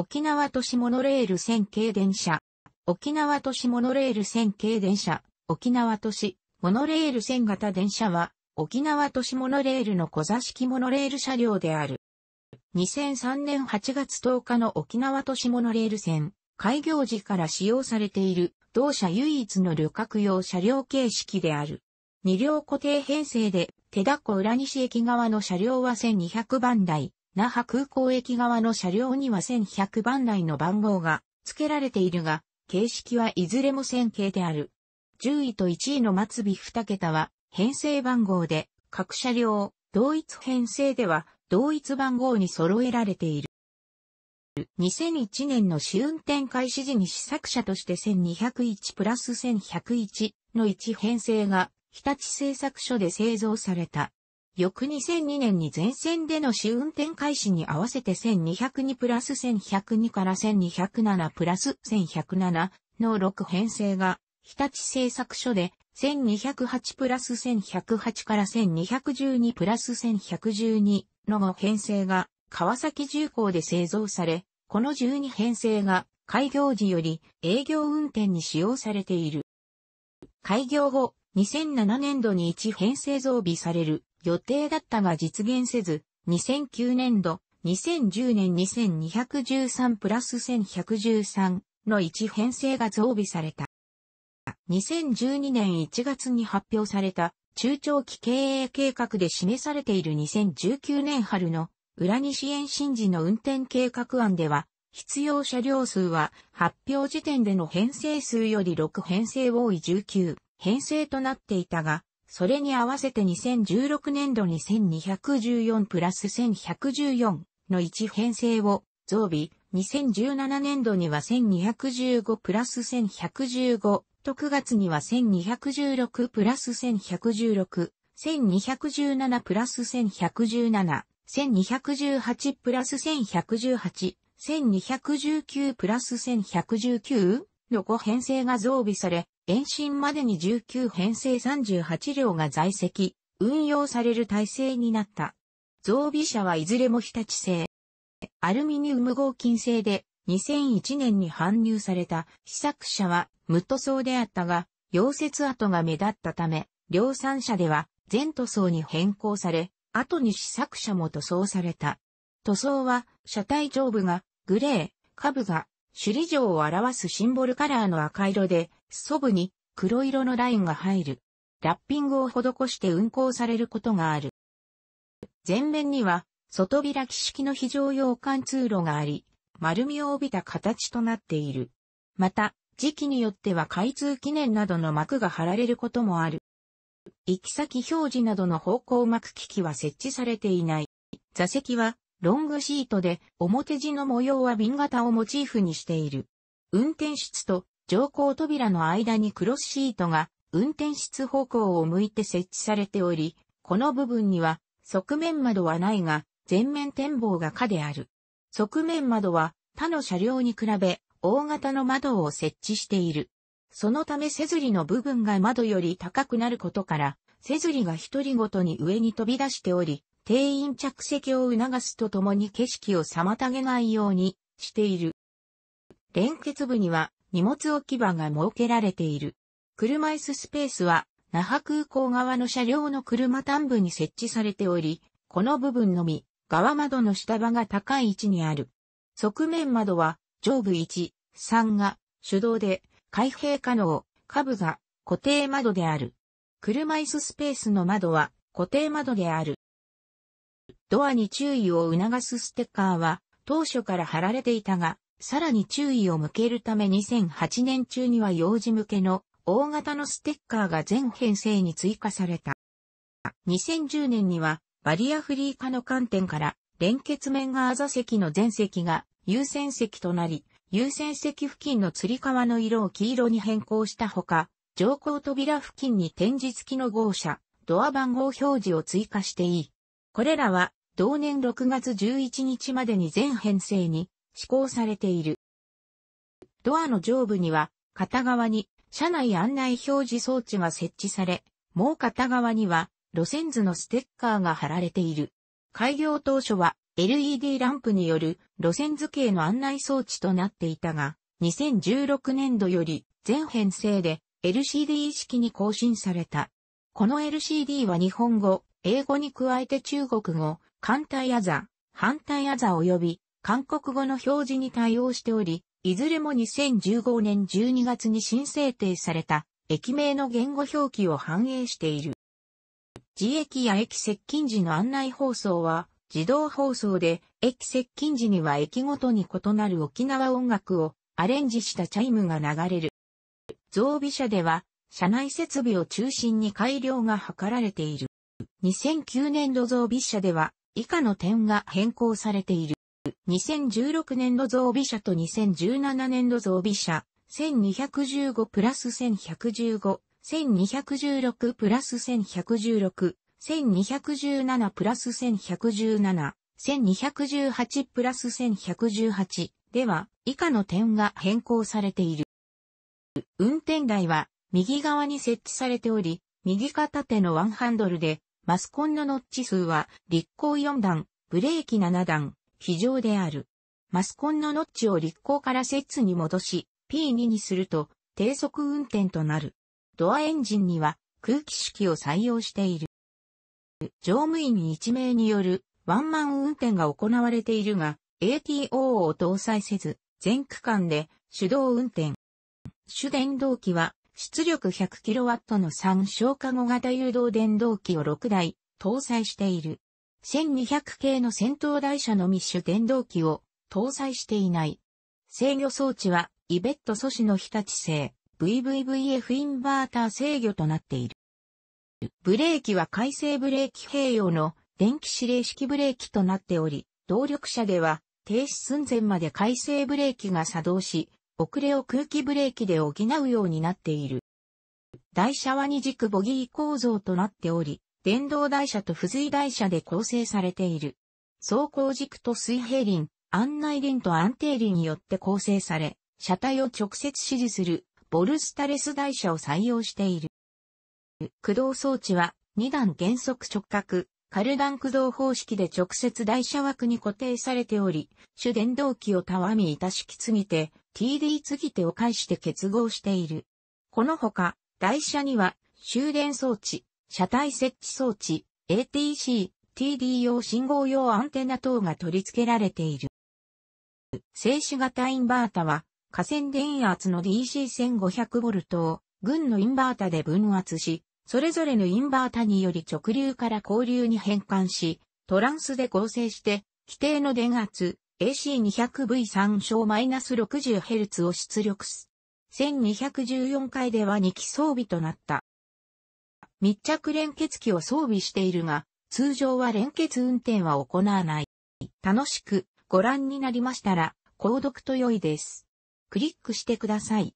沖縄都市モノレール線系電車。沖縄都市モノレール線系電車。沖縄都市モノレール線型電車は、沖縄都市モノレールの小座式モノレール車両である。2003年8月10日の沖縄都市モノレール線、開業時から使用されている、同社唯一の旅客用車両形式である。二両固定編成で、手田こ浦西駅側の車両は1200番台、那覇空港駅側の車両には1100番台の番号が付けられているが、形式はいずれも線形である。10位と1位の末尾2桁は編成番号で、各車両、同一編成では同一番号に揃えられている。2001年の試運転開始時に試作車として1201プラス1101の1編成が日立製作所で製造された。翌2002年に全線での試運転開始に合わせて1202プラス1102から1207プラス1107の6編成が、日立製作所で1208プラス1108から1212プラス1112の5編成が川崎重工で製造され、この12編成が開業時より営業運転に使用されている。開業後、2007年度に1編成増備される予定だったが実現せず、2009年度、2010年2213プラス1113の1編成が増備された。2012年1月に発表された中長期経営計画で示されている2019年春の裏西延伸時の運転計画案では、必要車両数は発表時点での編成数より6編成多い19編成となっていたが、それに合わせて2016年度に1214プラス1114の1編成を増備、2017年度には1215プラス1115と9月には1216プラス1116、1217プラス1117、1218プラス1118、1219プラス1119の5編成が増備され、延伸までに19編成38両が在籍、運用される体制になった。増備車はいずれも日立製。アルミニウム合金製で2001年に搬入された試作車は無塗装であったが、溶接跡が目立ったため、量産車では全塗装に変更され、後に試作車も塗装された。塗装は車体上部がグレー、下部が首里城を表すシンボルカラーの赤色で、裾部に黒色のラインが入る。ラッピングを施して運行されることがある。前面には、外開き式の非常用貫通路があり、丸みを帯びた形となっている。また、時期によっては開通記念などの幕が貼られることもある。行き先表示などの方向幕機器は設置されていない。座席はロングシートで、表地の模様は瓶型をモチーフにしている。運転室と乗降扉の間にクロスシートが運転室方向を向いて設置されており、この部分には側面窓はないが、全面展望が可である。側面窓は他の車両に比べ大型の窓を設置している。そのためせずりの部分が窓より高くなることから、せずりが一人ごとに上に飛び出しており、定員着席を促すとともに景色を妨げないようにしている。連結部には荷物置き場が設けられている。車椅子スペースは那覇空港側の車両の車端部に設置されており、この部分のみ側窓の下場が高い位置にある。側面窓は上部1、3が手動で開閉可能、下部が固定窓である。車椅子スペースの窓は固定窓である。ドアに注意を促すステッカーは当初から貼られていたが、さらに注意を向けるため2008年中には幼児向けの大型のステッカーが全編成に追加された。2010年にはバリアフリー化の観点から連結面があ座席の全席が優先席となり、優先席付近の吊り革の色を黄色に変更したほか、乗降扉付近に展示付きの号車、ドア番号表示を追加していい。これらは同年6月11日までに全編成に施行されている。ドアの上部には片側に車内案内表示装置が設置され、もう片側には路線図のステッカーが貼られている。開業当初は LED ランプによる路線図形の案内装置となっていたが、2016年度より全編成で LCD 式に更新された。この LCD は日本語、英語に加えて中国語、艦隊アザ、反対アザ及び、韓国語の表示に対応しており、いずれも2015年12月に新制定された駅名の言語表記を反映している。自駅や駅接近時の案内放送は自動放送で、駅接近時には駅ごとに異なる沖縄音楽をアレンジしたチャイムが流れる。増備車では、車内設備を中心に改良が図られている。2009年度増備車では、以下の点が変更されている。2016年度増備車と2017年度増備車、1215プラス1115、1216プラス1116、1217プラス1117、1218プラス1118では以下の点が変更されている。運転台は右側に設置されており、右片手のワンハンドルでマスコンのノッチ数は、立行4段、ブレーキ7段、非常である。マスコンのノッチを立行から摂津に戻し、P2 にすると、低速運転となる。ドアエンジンには、空気式を採用している。乗務員1名による、ワンマン運転が行われているが、ATO を搭載せず、全区間で手動運転。主電動機は出力 100kW の3消化後型誘導電動機を6台搭載している。1200系の先頭台車の密集電動機を搭載していない。制御装置はイベット素子の日立製 VVVF インバーター制御となっている。ブレーキは回生ブレーキ併用の電気指令式ブレーキとなっており、動力車では停止寸前まで回生ブレーキが作動し、遅れを空気ブレーキで補うようになっている。台車は二軸ボギー構造となっており、電動台車と付随台車で構成されている。走行軸と水平輪、案内輪と安定輪によって構成され、車体を直接指示するボルスタレス台車を採用している。駆動装置は2段減速直角、カルダン駆動方式で直接台車枠に固定されており、主電動機をたわみいたしき継ぎて、TD 継ぎ手を介して結合している。このほか、台車には、終電装置、車体設置装置、ATC、TD 用信号用アンテナ等が取り付けられている。静止型インバータは、河川電圧の DC1500V を、群のインバータで分圧し、それぞれのインバータにより直流から交流に変換し、トランスで合成して、規定の電圧 AC200V3 小 -60Hz を出力す。1214回では2機装備となった。密着連結機を装備しているが、通常は連結運転は行わない。楽しくご覧になりましたら、購読と良いです。クリックしてください。